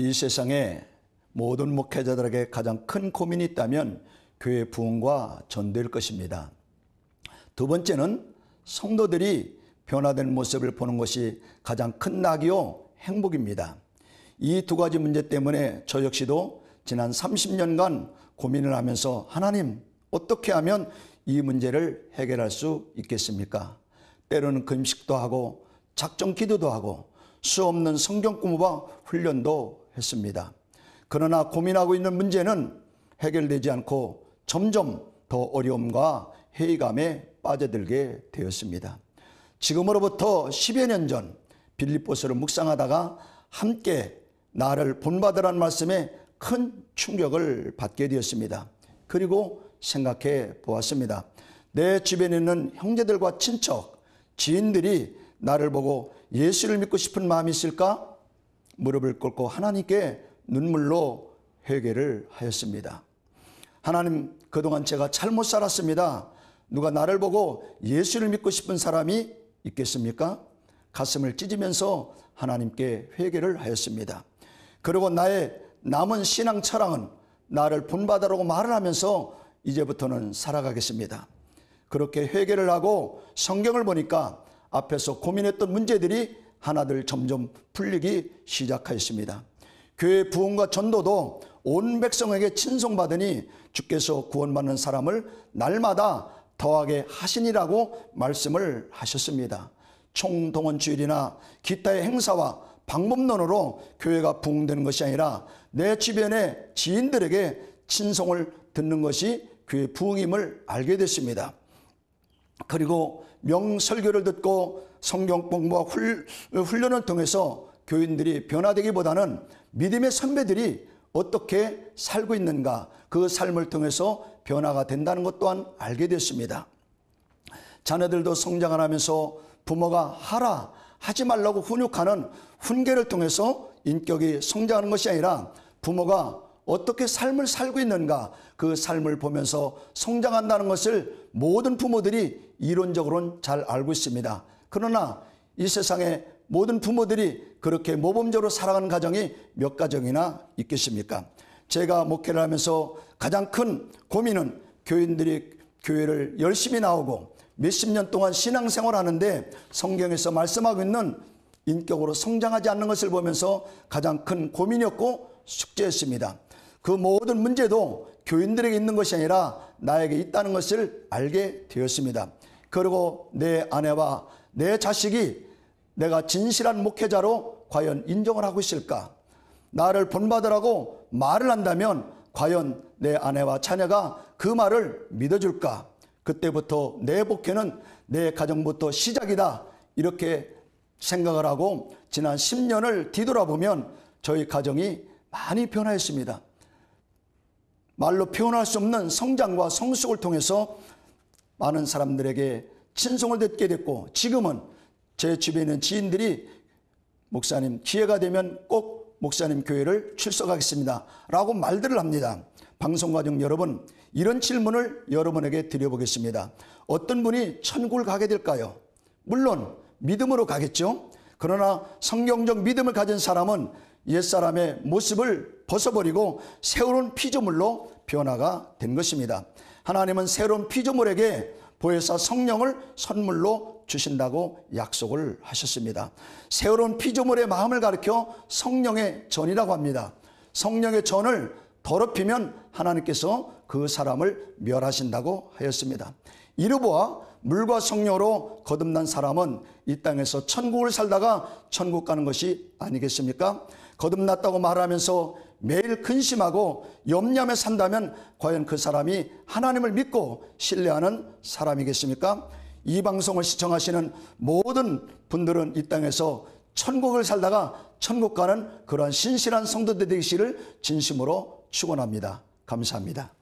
이 세상에 모든 목회자들에게 가장 큰 고민이 있다면 교회 부흥과 전도일 것입니다. 두 번째는 성도들이 변화된 모습을 보는 것이 가장 큰 낙이요 행복입니다. 이 두 가지 문제 때문에 저 역시도 지난 30년간 고민을 하면서 하나님 어떻게 하면 이 문제를 해결할 수 있겠습니까? 때로는 금식도 하고 작정 기도도 하고 수 없는 성경 공부와 훈련도 했습니다. 그러나 고민하고 있는 문제는 해결되지 않고 점점 더 어려움과 회의감에 빠져들게 되었습니다. 지금으로부터 10여 년 전 빌립보스를 묵상하다가 함께 나를 본받으라는 말씀에 큰 충격을 받게 되었습니다. 그리고 생각해 보았습니다. 내 주변에 있는 형제들과 친척, 지인들이 나를 보고 예수를 믿고 싶은 마음이 있을까? 무릎을 꿇고 하나님께 눈물로 회개를 하였습니다. 하나님, 그동안 제가 잘못 살았습니다. 누가 나를 보고 예수를 믿고 싶은 사람이 있겠습니까? 가슴을 찢으면서 하나님께 회개를 하였습니다. 그리고 나의 남은 신앙 철학은 나를 분받으라고 말을 하면서 이제부터는 살아가겠습니다. 그렇게 회개를 하고 성경을 보니까 앞에서 고민했던 문제들이 하나들 점점 풀리기 시작하였습니다. 교회 부흥과 전도도 온 백성에게 친송받으니 주께서 구원받는 사람을 날마다 더하게 하시니라고 말씀을 하셨습니다. 총동원 주일이나 기타의 행사와 방법론으로 교회가 부흥되는 것이 아니라 내 주변의 지인들에게 친송을 듣는 것이 교회 부흥임을 알게 됐습니다. 그리고 명설교를 듣고 성경 공부와 훈련을 통해서 교인들이 변화되기보다는 믿음의 선배들이 어떻게 살고 있는가 그 삶을 통해서 변화가 된다는 것 또한 알게 됐습니다. 자녀들도 성장을 하면서 부모가 하라 하지 말라고 훈육하는 훈계를 통해서 인격이 성장하는 것이 아니라 부모가 어떻게 삶을 살고 있는가 그 삶을 보면서 성장한다는 것을 모든 부모들이 이론적으로는 잘 알고 있습니다. 그러나 이 세상에 모든 부모들이 그렇게 모범적으로 살아가는 가정이 몇 가정이나 있겠습니까? 제가 목회를 하면서 가장 큰 고민은 교인들이 교회를 열심히 나오고 몇십 년 동안 신앙생활 하는데 성경에서 말씀하고 있는 인격으로 성장하지 않는 것을 보면서 가장 큰 고민이었고 숙제였습니다. 그 모든 문제도 교인들에게 있는 것이 아니라 나에게 있다는 것을 알게 되었습니다. 그리고 내 아내와 내 자식이 내가 진실한 목회자로 과연 인정을 하고 있을까? 나를 본받으라고 말을 한다면 과연 내 아내와 자녀가 그 말을 믿어줄까? 그때부터 내 복회는 내 가정부터 시작이다. 이렇게 생각을 하고 지난 10년을 뒤돌아보면 저희 가정이 많이 변화했습니다. 말로 표현할 수 없는 성장과 성숙을 통해서 많은 사람들에게 친송을 듣게 됐고 지금은 제 집에 있는 지인들이 목사님 기회가 되면 꼭 목사님 교회를 출석하겠습니다. 라고 말들을 합니다. 방송 과정 여러분 이런 질문을 여러분에게 드려보겠습니다. 어떤 분이 천국을 가게 될까요? 물론 믿음으로 가겠죠. 그러나 성경적 믿음을 가진 사람은 옛사람의 모습을 벗어버리고 새로운 피조물로 변화가 된 것입니다. 하나님은 새로운 피조물에게 보혜사 성령을 선물로 주신다고 약속을 하셨습니다. 새로운 피조물의 마음을 가리켜 성령의 전이라고 합니다. 성령의 전을 더럽히면 하나님께서 그 사람을 멸하신다고 하였습니다. 이르보아 물과 성녀로 거듭난 사람은 이 땅에서 천국을 살다가 천국 가는 것이 아니겠습니까? 거듭났다고 말하면서 매일 근심하고 염려하며 산다면 과연 그 사람이 하나님을 믿고 신뢰하는 사람이겠습니까? 이 방송을 시청하시는 모든 분들은 이 땅에서 천국을 살다가 천국 가는 그러한 신실한 성도들 되시를 진심으로 축원합니다. 감사합니다.